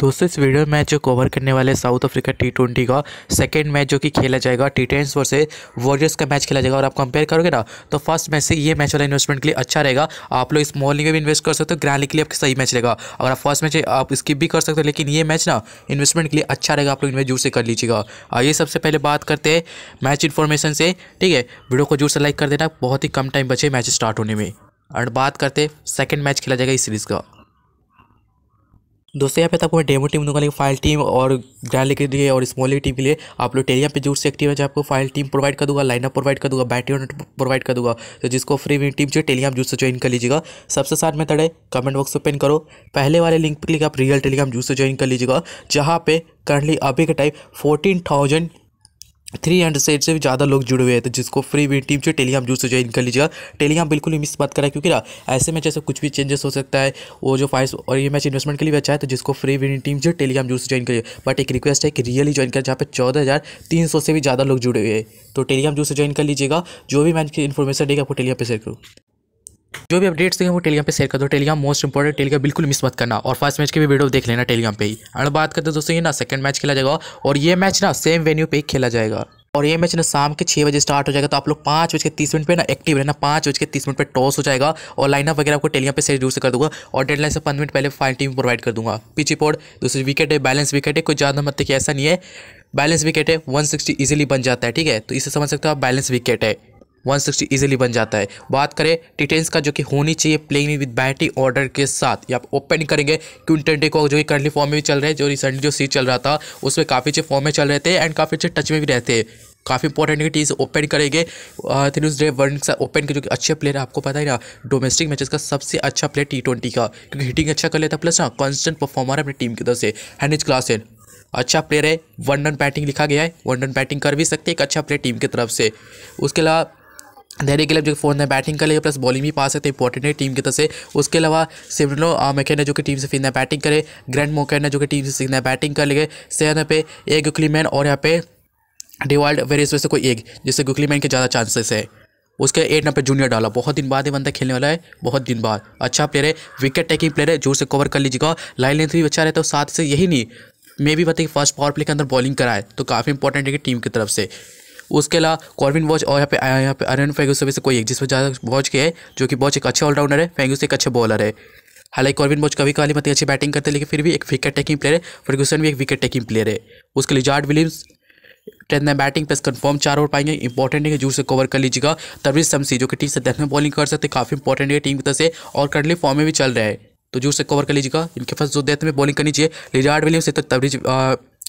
दोस्तों इस वीडियो में मैच जो कवर करने वाले साउथ अफ्रीका टी ट्वेंटी का सेकेंड मैच जो कि खेला जाएगा टी टेंस से वॉरियर्स का मैच खेला जाएगा और आप कंपेयर करोगे ना तो फर्स्ट मैच से ये मैच वाला इन्वेस्टमेंट के लिए अच्छा रहेगा आप लोग इस मॉल में भी इन्वेस्ट कर सकते हो ग्रैंड के लिए आपके सही मैच रहेगा और आप फर्स्ट मैच आप स्किप भी कर सकते हो लेकिन ये मैच ना इन्वेस्टमेंट के लिए अच्छा रहेगा आप लोग इन्वेस्ट जोर से कर लीजिएगा आइए सबसे पहले बात करते हैं मैच इन्फॉर्मेशन से ठीक है वीडियो को जोर से लाइक कर देना बहुत ही कम टाइम बचे मैच स्टार्ट होने में और बात करते सेकेंड मैच खेला जाएगा इस सीरीज़ का दोस्तों यहाँ पे तो आपको मैं डेमो टीम दूंगा लेकिन फाइल टीम और ग्रैंड के लिए और स्मॉल टीम के लिए आप लोग टेरिया पे जरूर से एक्टिव है जो आपको फाइल टीम प्रोवाइड कर दूंगा लाइनअप प्रोवाइड कर दूंगा बैटरी यूनिट प्रोवाइड कर दूंगा तो जिसको फ्री में टीम चाहिए टेलीग्राम जूस से ज्वाइन कर लीजिएगा सबसे साथ मेथड है कमेंट बॉक्स ओपन करो पहले वाले लिंक पर क्लिक आप रियल टेलीग्राम जूस से ज्वाइन कर लीजिएगा जहाँ पे करंटली अभी का time fourteen thousand three hundred से से भी ज़्यादा लोग जुड़े हुए हैं तो जिसको फ्री भी टीम से टेलीग्राम जूस से ज्वाइन कर लीजिएगा टेलीग्राम बिल्कुल ही मिस बात करा क्योंकि ना ऐसे में जैसे कुछ भी चेंजेस हो सकता है वो जो फाइस और ये मैच इन्वेस्टमेंट के लिए अच्छा है तो जिसको फ्री विनिंग टीम चाहिए टेलीग्राम जूस से ज्वाइन करिए बट एक रिक्वेस्ट है कि रियली ज्वाइन करें जहाँ पर चौदह हज़ार तीन सौ से भी ज़्यादा लोग जुड़े हुए हैं तो टेलीग्राम जूस से ज्वाइन कर लीजिएगा जो भी मैच की इन्फॉर्मेशन देगा आपको टेलीग्राम पर शेयर करूँ जो भी अपडेट्स देखें वो टेलीग्राम पे शेयर कर दो टेलीग्राम मोस्ट इंपॉर्टेंट टेलीग्राम बिल्कुल मिस मत करना और फर्स्ट मैच के भी वीडियो देख लेना टेलीग्राम पे ही और बात करते हैं दोस्तों ये ना सेकंड मैच खेला जाएगा और ये मैच ना सेम वेन्यू पे ही खेला जाएगा और ये मैच ना शाम के छः बजे स्टार्ट हो जाएगा तो आप लोग पाँच बज के तीस मिनट पे ना एक्टिव रहना पाँच बज के तीस मिनट पे टॉस हो जाएगा और लाइनअप वगैरह आपको टेलीग्राम पे जरूर से कर दूंगा और डेडलाइन से पंद्रह मिनट पहले फाइनल टीम प्रोवाइड कर दूंगा पिच रिपोर्ट दूसरी विकेट है बैलेंस विकेट है कोई ज़्यादा मत कि ऐसा नहीं है बैलेंस विकेट है वन सिक्सटी बन जाता है ठीक है तो इसे समझ सकते हो आप बैलेंस विकेट है 160 इजीली बन जाता है बात करें टिटेंस का जो कि होनी चाहिए प्लेइंग विद बैटिंग ऑर्डर के साथ या आप ओपन करेंगे क्विंटनडे को जो कि करंटली फॉर्म में भी चल रहे हैं जो रिसेंटली जो सीट चल रहा था उसमें काफ़ी अच्छे फॉर्म में चल रहे थे एंड काफ़ी अच्छे टच में भी रहते हैं काफ़ी इंपॉर्टेंट है कि टीम ओपन करेंगे थिनुस डे वर्ल्ड का ओपन के जो कि अच्छे प्लेयर है आपको पता ही ना डोमेस्टिक मैचेस का सबसे अच्छा प्लेयर टी ट्वेंटी का क्योंकि हिटिंग अच्छा कर लेता प्लस ना कॉन्स्टेंट परफॉर्मर है अपनी टीम की तरफ से हैंड क्लास अच्छा है अच्छा प्लेयर है वन रन बैटिंग लिखा गया है वन रन बैटिंग कर भी सकते हैं एक अच्छा प्लेयर टीम की तरफ से उसके अलावा धैर्य गिलब जो फोर्थ में बैटिंग कर लेगा प्लस बॉलिंग भी पास है तो इंपॉर्टेंट है टीम की तरफ से उसके अलावा सिमरनो ने जो कि टीम से फिर बैटिंग करे ग्रैंड ने जो कि टीम से सीखना बैटिंग कर लिए सेवन पे एक गुकलीमैन और यहाँ पे डिवाल्ड वेरियस वैसे से कोई एक जिससे गुकलीमैन के ज़्यादा चांसेस है उसके एट नंबर जूनियर डाला बहुत दिन बाद ये बंदा खेलने वाला है बहुत दिन बाद अच्छा प्लेयर है विकेट टेकिंग प्लेयर है जोर से कवर कर लीजिएगा लाइन लेंथ भी अच्छा रहता है साथ से यही नहीं मे भी बताइए फर्स्ट पावर प्ले के अंदर बॉलिंग कराए तो काफ़ी इंपॉर्टेंट है कि टीम की तरफ से उसके अलावा कॉर्विन वॉच और यहाँ पे यहाँ पे अरन फेंगूसवे से कोई एक जिसमें ज़्यादा वॉच के है जो कि बॉच एक अच्छे ऑलराउंडर है फेंगूस एक अच्छे बॉलर है हालांकि कॉर्विन वॉच कभी काली मत अच्छी बैटिंग करते हैं लेकिन फिर भी एक विकेट टेकिंग प्लेयर है फर्गूसन भी एक विकेट टेकिंग प्लेयर है उसके लिए जार्ड विलियम्स टेंथ में बैटिंग प्लस कंफर्म चार ओवर पाएंगे इंपॉर्टेंट है जूर से कवर कर लीजिएगा तबीज शमसी जो कि टीम से डेथ में बॉलिंग कर सकते काफ़ी इंपॉर्टेंट है टीम की तरफ से और करली फॉर्म में भी चल रहा है तो जूर से कवर कर लीजिएगा इनके पास जो डेथ में बॉलिंग करनी चाहिए लिजार्ड विलियम्स से तक तबरीज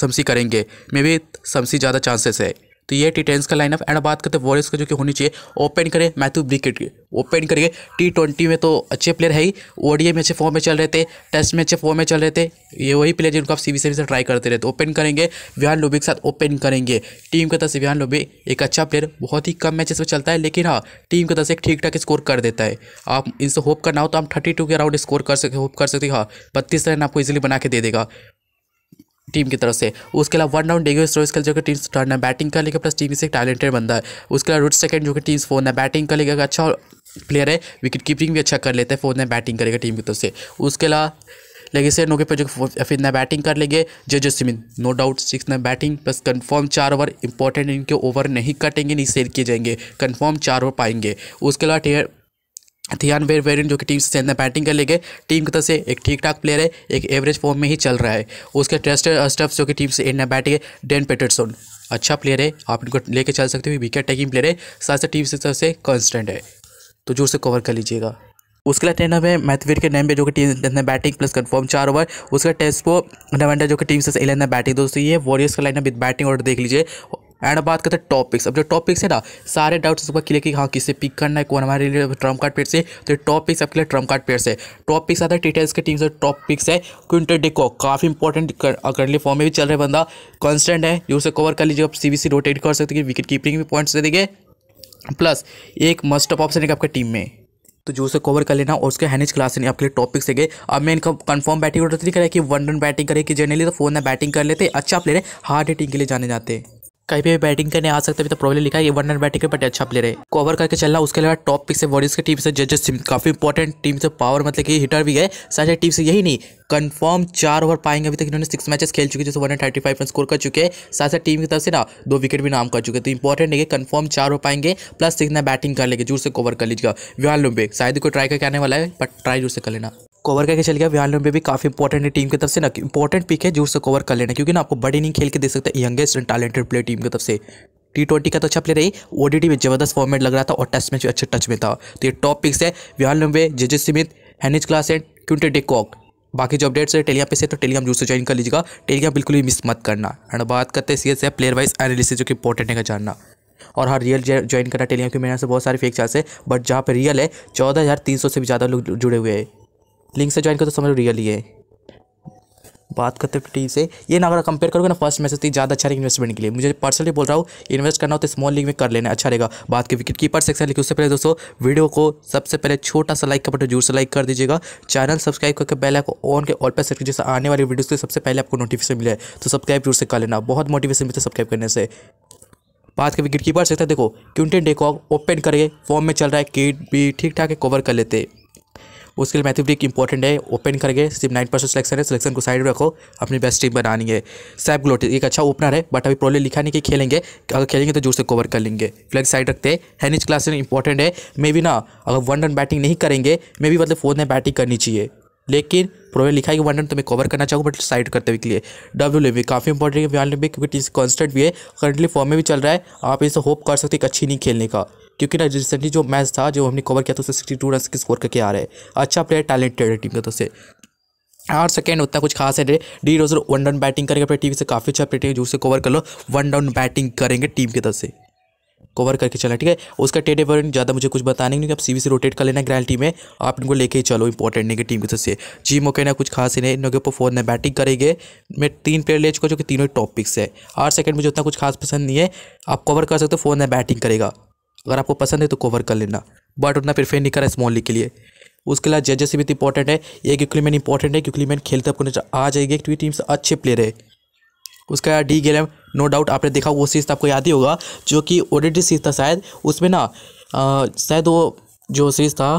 शमसी करेंगे मे भी शमसी ज़्यादा चांसेस है तो ये टी टेंस का लाइनअप एंड बात करते वॉरियर्स का जो कि होनी चाहिए ओपन करें मैथ्यू ब्रिकेट के ओपन करिए टी ट्वेंटी में तो अच्छे प्लेयर है ही ओडीए में अच्छे फॉर्म में चल रहे थे टेस्ट में अच्छे फॉर्म में चल रहे थे ये वही प्लेयर जिनको आप सी से ट्राई करते रहे तो ओपन करेंगे विहान लोबी के साथ ओपन करेंगे टीम की तरफ से विहान लोबी एक अच्छा प्लेयर बहुत ही कम मैचेस में चलता है लेकिन हाँ टीम की तरफ से एक ठीक ठाक स्कोर कर देता है आप इनसे होप करना हो तो आप थर्टी के अराउंड स्कोर कर सकते होप कर सकते हाँ बत्तीस रन आपको इजिली बना के दे देगा टीम की तरफ से उसके अलावा वन डाउन डेगो स्टोरेज का जो कि टीम टर्न ना बैटिंग कर लेगा प्लस टीम से टैलेंटेड बंदा है उसके अलावा रूट सेकंड जो कि टीम फोन है बैटिंग कर लेगा अच्छा प्लेयर है विकेट कीपिंग भी अच्छा कर लेते हैं फोन है बैटिंग करेगा टीम की तरफ से उसके अलावा लगे से नोके पर जो फिर ना बैटिंग कर लेंगे जो सिमिन नो डाउट सिक्स ना बैटिंग प्लस कंफर्म चार ओवर इंपॉर्टेंट इनके ओवर नहीं कटेंगे नहीं सेल किए जाएंगे कंफर्म चार ओवर पाएंगे उसके अलावा थियान वेर वेरिन जो कि टीम से चेन्नई बैटिंग कर ले गए टीम की तरफ से एक ठीक ठाक प्लेयर है एक एवरेज फॉर्म में ही चल रहा है उसके टेस्ट स्टफ uh, जो कि टीम से इंडिया बैटिंग है डेन पेटरसन अच्छा प्लेयर है आप इनको लेके चल सकते हो विकेट टेकिंग प्लेयर है साथ साथ टीम से तरफ से कॉन्स्टेंट है तो जोर से कवर कर लीजिएगा उसके लिए टेन है मैथवीर के नेम पे जो कि टीम जितने बैटिंग प्लस कन्फर्म चार ओवर उसका टेस्ट वो नवेंडर जो कि टीम से इलेवन बैटिंग दोस्तों ये वॉरियर्स का लाइन विद बैटिंग ऑर्डर देख लीजिए एंड बात करते हैं टॉपिक्स अब जो टॉपिक्स है ना सारे डाउट्स उसको क्लियर कि हाँ किससे पिक करना है कौन हमारे लिए ट्रम्प कार्ड पेड से तो टॉपिक्स आपके लिए ट्रम्प कार्ड पेड से टॉपिक्स आता है टीटेल्स के टीम से टॉपिक्स है क्विंटर डिको काफ़ी इंपॉर्टेंट करंटली फॉर्म में भी चल रहा है बंदा कॉन्स्टेंट है जो उसे कवर कर लीजिए आप सी रोटेट कर सकते हैं विकेट कीपिंग भी पॉइंट्स दे देंगे प्लस एक मस्ट ऑफ ऑप्शन है आपके टीम में तो जो उसे कवर कर लेना और उसके हैनेज क्लास नहीं आपके लिए टॉपिक्स है अब मैं इनका कंफर्म बैटिंग ऑर्डर नहीं करा कि वन रन बैटिंग करें कि जनरली तो फोन ना बैटिंग कर लेते अच्छा प्लेयर है हार्ड हिटिंग के लिए जाने जाते हैं कहीं भी बैटिंग करने आ सकते भी तो प्रॉब्लम लिखा है ये वन रन बैटिंग बट अच्छा प्लेयर है कवर करके चलना उसके अलावा टॉप पिक से वॉरियर्स की टीम से जजेस सिम काफ़ी इंपॉर्टेंट टीम से पावर मतलब कि हिटर भी है सारे टीम से यही नहीं कंफर्म चार ओवर पाएंगे अभी तक इन्होंने सिक्स मैचेस खेल चुके हैं जैसे one and thirty five run score कर चुके हैं साथ साथ टीम की तरफ से ना दो विकेट भी नाम कर चुके हैं तो इंपॉर्टेंट है कि कंफर्म चार ओवर पाएंगे प्लस सिक्स बैटिंग कर लेंगे जोर से कवर कर लीजिएगा विहान लुम्बे शायद को ट्राई करके आने वाला है बट ट्राई जोर से कर लेना कवर करके चल गया विहान लोन पे भी काफ़ी इंपॉर्टेंट है टीम की तरफ से ना इंपॉर्टेंट पिक है जोर से कवर कर लेना क्योंकि ना आपको बड़ी नहीं खेल के दे सकते youngest and talented player team की तरफ से टी ट्वेंटी का तो अच्छा प्लेयर है ओडीडी में जबरदस्त फॉर्मेट लग रहा था और टेस्ट मैच भी अच्छे टच में था तो ये टॉप पिक्स है व्याल लम्बे JJ Smit Heinrich Klaasen and Quinton Kock बाकी जो अपडेट्स है टेलीग्राम पे से तो टेलीग्राम जरूर से ज्वाइन कर लीजिएगा टेलीग्राम बिल्कुल भी मिस मत करना एंड बात करते हैं सीएस है प्लेयर वाइज एनालिसिस जो कि इंपॉर्टेंट है जानना और हाँ रियल ज्वाइन करना टेलीग्राम की मेरे यहाँ से बहुत सारे फेक चार्स है बट जहाँ पर रियल है चौदह हज़ार तीन सौ से भी ज़्यादा लोग जुड़े हुए हैं लिंक से ज्वाइन करते तो समझो रियली है बात करते टीम से ये ना अगर कंपेयर करोगे ना फर्स्ट मैच से ज़्यादा अच्छा रहेगा इन्वेस्टमेंट के लिए मुझे पर्सनली बोल रहा हूँ इन्वेस्ट करना हो तो स्मॉल लीग में कर लेना अच्छा रहेगा बात के विकेट कीपर सेक्शन लिखी उससे पहले दोस्तों वीडियो को सबसे पहले छोटा सा लाइक का बटन जरूर से लाइक कर दीजिएगा चैनल सब्सक्राइब करके बेल आपको ऑन के ऑल पर सेट कीजिए आने वाली वीडियो से सबसे पहले आपको नोटिफिकेशन मिले तो सब्सक्राइब जरूर से कर लेना बहुत मोटिवेशन मिलता है सब्सक्राइब करने से बात के विकेट कीपर सेक्शन देखो क्विंटन डेकॉक ओपन करके फॉर्म में चल रहा है किट भी ठीक ठाक है कवर कर लेते हैं उसके लिए मैथ्यू डिक इंपॉर्टेंट है ओपन करके सिर्फ नाइन परसेंट सिलेक्शन है सिलेक्शन को साइड रखो अपनी बेस्ट टीम बनानी है सैप ग्लोटिस एक अच्छा ओपनर है बट अभी प्रॉब्लम लिखा नहीं कि खेलेंगे अगर खेलेंगे तो जोर से कवर कर लेंगे फ्लैग साइड रखते हैं हैनिज क्लास इंपॉर्टेंट है मे भी ना अगर वन रन बैटिंग नहीं करेंगे मे भी मतलब फोर्थ में बैटिंग करनी चाहिए लेकिन प्रॉब्लम लिखा है कि वन रन तो मैं कवर करना चाहूँगा बट साइड करते हुए के लिए डब्ल्यू लेवी काफ़ी इंपॉर्टेंट है क्योंकि टीम कॉन्स्टेंट भी है करंटली फॉर्म में भी चल रहा है आप इसे होप कर सकते एक अच्छी नहीं खेलने का क्योंकि ना रिसेंटली जो मैच था जो हमने कवर किया था उससे सिक्सटी टू रन के स्कोर करके आ रहे हैं अच्छा प्लेयर टैलेंटेड है टीम की तरफ से और सेकेंड उतना कुछ खास है डी रोजर वन डाउन बैटिंग करेंगे अपने टीम से काफ़ी अच्छा प्लेटिंग है जो उसे कवर कर लो वन डाउन बैटिंग करेंगे टीम की तरफ से कवर करके चलना ठीक है उसका टेडे पर ज़्यादा मुझे कुछ बताने नहीं आप सीवी से रोटेट कर लेना ग्रैंड टीम में आप इनको लेके ही चलो इंपॉर्टेंट नहीं कि टीम की तरफ से जी मोके ना कुछ खास ही नहीं इनके ऊपर फोन ने बैटिंग करेंगे मैं तीन प्लेयर ले चुका जो कि तीनों टॉपिक्स टॉप पिक्स है आठ सेकंड मुझे उतना कुछ खास पसंद नहीं है आप कवर कर सकते हो फोन ने बैटिंग करेगा अगर आपको पसंद है तो कवर कर लेना बट उतना फेन नहीं करा स्मॉल लीग के लिए उसके अलावा जजेस भी इंपॉर्टेंट तो है एक क्यूकलीमैन इंपॉर्टेंट है क्यूकलीमैन खेलते आपको आ जाएगी क्योंकि टीम से अच्छे प्लेयर है उसका यार डी गेलम नो डाउट आपने देखा वो सीरीज तो आपको याद ही होगा जो कि ओडिटी सीरीज था शायद उसमें ना शायद वो जो सीरीज था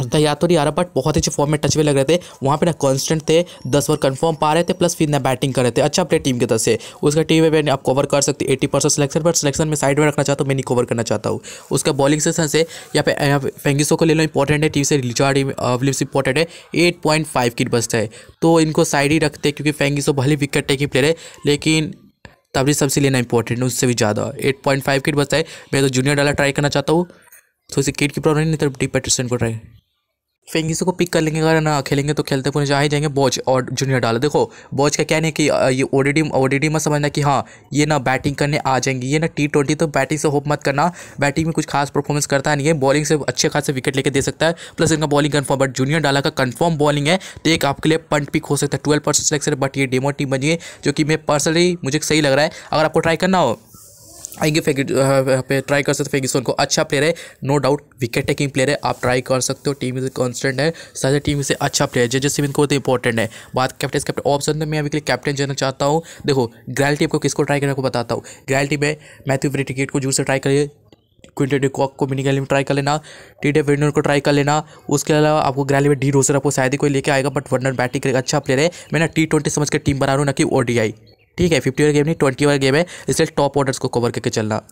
उनका या तो नहीं आ रहा बट बहुत अच्छे फॉर्म में टच में लग रहे थे वहाँ पे ना कॉन्स्टेंट थे दस ओवर कंफर्म पा रहे थे प्लस फिर ना बैटिंग कर रहे थे अच्छा अपने टीम के तरफ से उसका टीम में आप कवर कर सकते eighty percent selection but selection में साइड में रखना चाहता हूँ मैं नहीं कवर करना चाहता हूँ उसका बॉलिंग सेशन से यहाँ पे यहाँ पे फेंगिसो को ले लो इंपॉर्टेंट है टीम से रिचार्ड विलियम्स इंपॉर्टेंट है एट पॉइंट फाइव की बचता है तो इनको साइड ही रखते क्योंकि फेंगिसो तो भले विकेट टेकिंग प्लेयर है लेकिन भी सबसे लेना इंपॉर्टेंट है उससे भी ज़्यादा एट पॉइंट फाइव किट बचता है मैं तो जूनियर डाला ट्राई करना चाहता हूँ तो इसे किट की प्रॉब्लम नहीं तो डी पेटरसन को ट्राई फेंगी से को पिक कर लेंगे अगर ना खेलेंगे तो खेलते पूरे जा ही जाएंगे बॉच और जूनियर डाला देखो बॉच का क्या नहीं कि ये ओडीडी ओडीडी मत समझना कि हाँ ये ना बैटिंग करने आ जाएंगे ये ना टी ट्वेंटी तो बैटिंग से होप मत करना बैटिंग में कुछ खास परफॉर्मेंस करता है नहीं है बॉलिंग से अच्छे खास विकेट लेके दे सकता है प्लस इनका बॉलिंग कन्फर्म बट जूनियर डाला का कन्फर्म बॉलिंग है तो एक आपके लिए पंट पिक हो सकता है ट्वेल्व परसेंट सिलेक्शन बट ये डेमो टीम बनी है जो कि मैं पर्सनली मुझे सही लग रहा है अगर आपको ट्राई करना हो आएंगे फेगिट पे ट्राई कर सकते फेगिसन को अच्छा प्लेयर है no doubt wicket taking player है आप ट्राई कर सकते हो टीम कॉन्स्टेंट है सारे टीम से अच्छा प्लेयर है जैसे इवन को इंपॉर्टेंट है बात कैप्टन कैप्टन ऑप्शन मैं अभी के लिए कैप्टन जाना चाहता हूँ देखो ग्रैल टीम को किसको ट्राई करने को बताता हूँ ग्रैल टीम है मैथ्यू ब्रिटिकेट को जूर से ट्राई करिए क्विंटन डी कॉक को मिनी गैली में ट्राई कर लेना टी डे वर्नर को ट्राई कर लेना उसके अलावा आपको ग्रैली में डी रोसर आपको शायद ही कोई लेके आएगा बट वर्नर बैटिंग करेगा अच्छा प्लेयर है मैं ना टी ट्वेंटी समझ कर टीम बना रहा हूँ ना कि ओ डी आई ठीक है फिफ्टी ओवर गेम नहीं ट्वेंटी ओवर गेम है इसलिए टॉप ऑर्डर्स को कवर करके चलना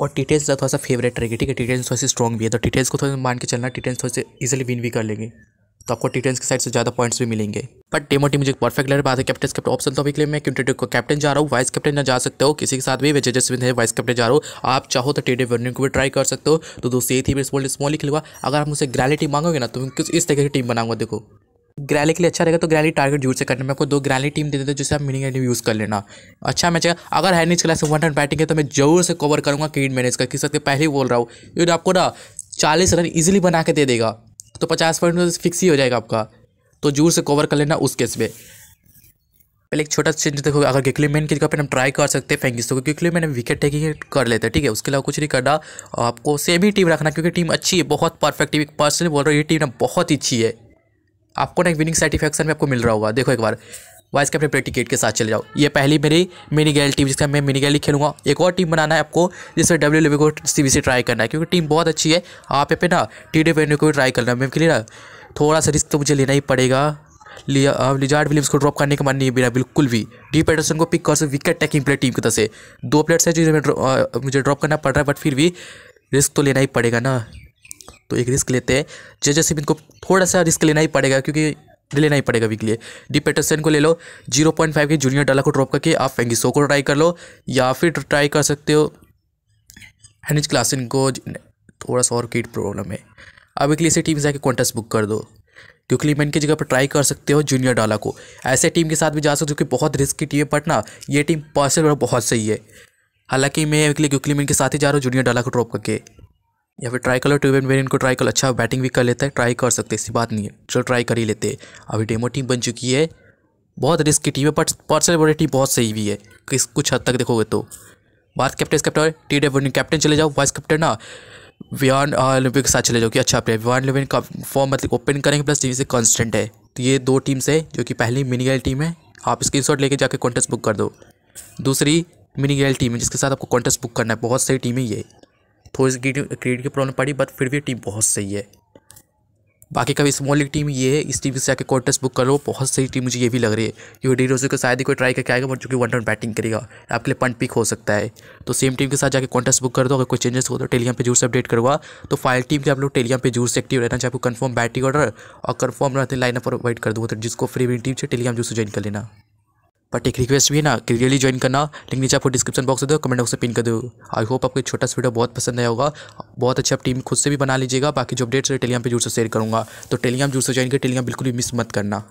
और टीटेल्स का थोड़ा सा फेवरेट रहेगी ठीक है टीटेल्स थोड़ी सी स्ट्रॉन्ग भी है तो टीटेल्स को थोड़ा मान के चलना टीटेल्स थोड़ी से इजिली विन भी कर लेंगे तो आपको टीटेंस के साइड से ज़्यादा पॉइंट्स भी मिलेंगे बट डेमो टीम मुझे परफेक्ट लग रहा है कैप्टन कैप्टन ऑप्शन तो अभी के लिए मैं क्योंकि को कैप्टन जा रहा हूँ वाइस कैप्टन ना जा सकते हो किसी के साथ भी मैं जजस्विन है वाइस कैप्टन जा रहा हूँ आप चाहो तो टी वर्निंग को भी ट्राई कर सकते हो तो दोस्तों ये थी मेरे स्मॉल स्मॉल ही खिलवा अगर आप मुझसे ग्रैलिटी मांगोगे ना तो मैं इस तरह की टीम बनाऊंगा देखो ग्रैली के लिए अच्छा रहेगा तो ग्रैली टारगेट जोर से करने में आपको दो ग्रैली टीम दे देते तो जिससे आप मिनी गेम यूज़ कर लेना अच्छा मैच है अगर Heinrich Klaasen one run batting है तो मैं जरूर से कवर करूँगा कीड मैनेज करके सकते पहले ही बोल रहा हूँ ये आपको ना चालीस रन ईजिली बना के दे देगा तो पचास पॉइंट फिक्स ही हो जाएगा आपका तो जोर से कवर कर लेना उस केस में पहले एक छोटा चेंज देखो अगर गिकली मैन की जगह पर हम ट्राई कर सकते हैं फेंगिस को गिकली मैन विकेट टेकिंग कर लेते हैं ठीक है उसके अलावा कुछ नहीं करना आपको सेम ही टीम रखना क्योंकि टीम अच्छी है बहुत परफेक्ट टीम पर्सनली बोल रहा हूँ ये टीम ना बहुत अच्छी है आपको ना एक विनिंग सेटिस्फेक्शन में आपको मिल रहा होगा देखो एक बार वाइस कैप्टन टिकेट के साथ चले जाओ ये पहली मेरी मिनी गैल टीम जिसका मैं मिनी गैली खेलूँगा एक और टीम बनाना है आपको जिसमें डब्ल्यू डब्ल्यू को सी सी ट्राई करना है क्योंकि टीम बहुत अच्छी है आप पे ना टी डी वेन्यू को भी ट्राई करना है मैम के लिए ना थोड़ा सा रिस्क तो मुझे लेना ही पड़ेगा लिया लिजार्ड विलियम्स को ड्रॉप करने का मन नहीं मेरा बिल्कुल भी डी पेटरसन को पिक कर सकते विकेट टेकिंग प्लेयर टीम की तरफ से दो प्लेयर्स है जिन्हें मुझे ड्रॉप करना पड़ रहा है बट फिर भी रिस्क तो लेना ही पड़ेगा ना तो एक रिस्क लेते हैं जे सिमिन को थोड़ा सा रिस्क लेना ही पड़ेगा क्योंकि लेना ही पड़ेगा लिए डी पेटरसन को ले लो जीरो पॉइंट फाइव के जूनियर डाला को ड्रॉप करके आप फेंगिसो को ट्राई कर लो या फिर ट्राई कर सकते हो हैनिज क्लासिन को थोड़ा सा और कीट प्रॉब्लम है आप वीकली से टीम से आके कॉन्टेस्ट बुक कर दो क्योंकि मैन की जगह पर ट्राई कर सकते हो जूनियर डाला को ऐसे टीम के साथ भी जा सकते हो क्योंकि बहुत रिस्क की टीम है बट ना ये टीम पर्सनल बहुत सही है हालांकि मैं वीकली क्यूकली मैन के साथ ही जा रहा हूँ जूनियर डाला को ड्रॉप करके या फिर ट्राई कलर ट्यूब वेरियन को ट्राई कलर अच्छा बैटिंग भी कर लेता है ट्राई कर सकते ऐसी बात नहीं है चलो ट्राई कर ही लेते हैं अभी डेमो टीम बन चुकी है बहुत रिस्क की टीम है बट पर्सनल बड़ी बहुत सही भी है किस कुछ हद तक देखोगे तो बात captain captain T W captain चले जाओ वाइस कैप्टन ना वियान ओलंपिक uh, के साथ चले जाओ कि अच्छा प्लेयर वियान लिविन का फॉर्म मतलब ओपन करेंगे प्लस टीम से कॉन्स्टेंट है तो ये दो टीम्स है जो कि पहली मिनी गैल टीम है आप स्क्रीन शॉट लेके जाके कॉन्टेस्ट बुक कर दो दूसरी मिनी गैल टीम है जिसके साथ आपको कॉन्टेस्ट बुक करना है बहुत सही टीम है ये थोड़ी सी क्रिकेट की प्रॉब्लम पड़ी बट फिर भी टीम बहुत सही है बाकी का स्मॉल लीग टीम ये है इस टीम से आके कॉन्टेस्ट बुक करो बहुत सही टीम मुझे ये भी लग रही है कि डी रोजो को शायद ही कोई ट्राई करके आएगा बट जो कि वन रन बैटिंग करेगा आपके लिए पंट पिक हो सकता है तो सेम टीम के साथ जाके कॉन्टेस्ट बुक कर दो अगर कोई चेंजेस हो तो टेलीग्राम पे जरूर से अपडेट करूँगा तो फाइल टीम के आप लोग टेलीग्राम पे जरूर से एक्टिव रहना चाहिए आपको कन्फर्म बैटिंग ऑर्डर और कन्फर्म रहते लाइन अप प्रोवाइड कर दूँगा तो जिसको फ्री टीम से टेलीग्राम जरूर से ज्वाइन कर लेना बट एक रिक्वेस्ट भी है ना कि रियली ज्वाइन करना लिंक नीचे आपको डिस्क्रिप्शन बॉक्स दे दो कमेंट बॉक्स में पिन कर दो आई होप आपको छोटा सा वीडियो बहुत पसंद आया होगा बहुत अच्छा आप टीम खुद से भी बना लीजिएगा बाकी जो अपडेट्स है टेलीग्राम पर जरूर से शेयर करूँगा तो टेलीग्राम जरूर से ज्वाइन कर टेलीग्राम बिल्कुल भी मिस मत करना